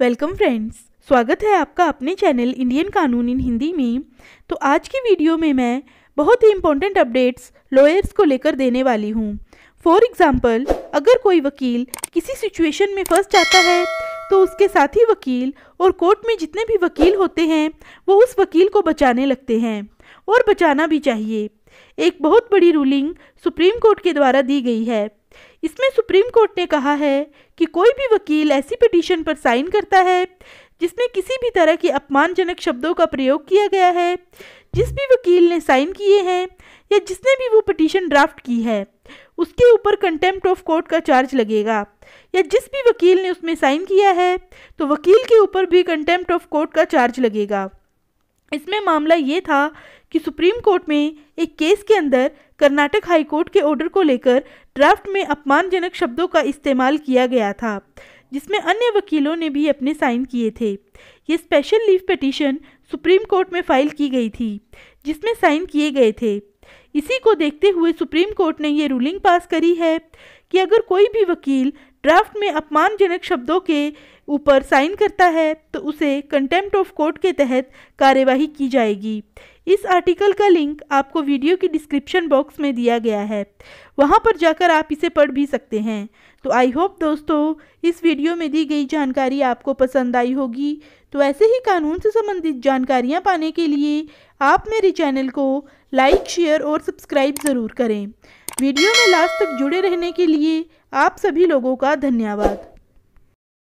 welcome friends स्वागत है आपका अपने चैनल इंडियन कानून इन हिंदी में तो आज की वीडियो में मैं बहुत ही इम्पोर्टेंट अपडेट्स लॉयर्स को लेकर देने वाली हूँ फॉर एग्ज़ाम्पल अगर कोई वकील किसी सिचुएशन में फंस जाता है तो उसके साथी वकील और कोर्ट में जितने भी वकील होते हैं वो उस वकील को बचाने लगते हैं और बचाना भी चाहिए एक बहुत बड़ी रूलिंग सुप्रीम कोर्ट के द्वारा दी गई है इसमें सुप्रीम कोर्ट ने कहा है कि कोई भी वकील ऐसी पिटीशन पर साइन करता है जिसमें किसी भी तरह के अपमानजनक शब्दों का प्रयोग किया गया है जिस भी वकील ने साइन किए हैं या जिसने भी वो पिटीशन ड्राफ्ट की है उसके ऊपर कंटेम्प्ट ऑफ कोर्ट का चार्ज लगेगा या जिस भी वकील ने उसमें साइन किया है तो वकील के ऊपर भी कंटेम्प्ट ऑफ कोर्ट का चार्ज लगेगा इसमें मामला ये था कि सुप्रीम कोर्ट में एक केस के अंदर कर्नाटक हाई कोर्ट के ऑर्डर को लेकर ड्राफ्ट में अपमानजनक शब्दों का इस्तेमाल किया गया था जिसमें अन्य वकीलों ने भी अपने साइन किए थे ये special leave petition supreme court में फाइल की गई थी जिसमें साइन किए गए थे इसी को देखते हुए सुप्रीम कोर्ट ने ये रूलिंग पास करी है कि अगर कोई भी वकील ड्राफ्ट में अपमानजनक शब्दों के ऊपर साइन करता है तो उसे कंटेम्प्ट ऑफ कोर्ट के तहत कार्यवाही की जाएगी इस आर्टिकल का लिंक आपको वीडियो की डिस्क्रिप्शन बॉक्स में दिया गया है वहाँ पर जाकर आप इसे पढ़ भी सकते हैं तो आई होप दोस्तों इस वीडियो में दी गई जानकारी आपको पसंद आई होगी तो ऐसे ही कानून से संबंधित जानकारियाँ पाने के लिए आप मेरे चैनल को लाइक शेयर और और सब्सक्राइब ज़रूर करें वीडियो में लास्ट तक जुड़े रहने के लिए आप सभी लोगों का धन्यवाद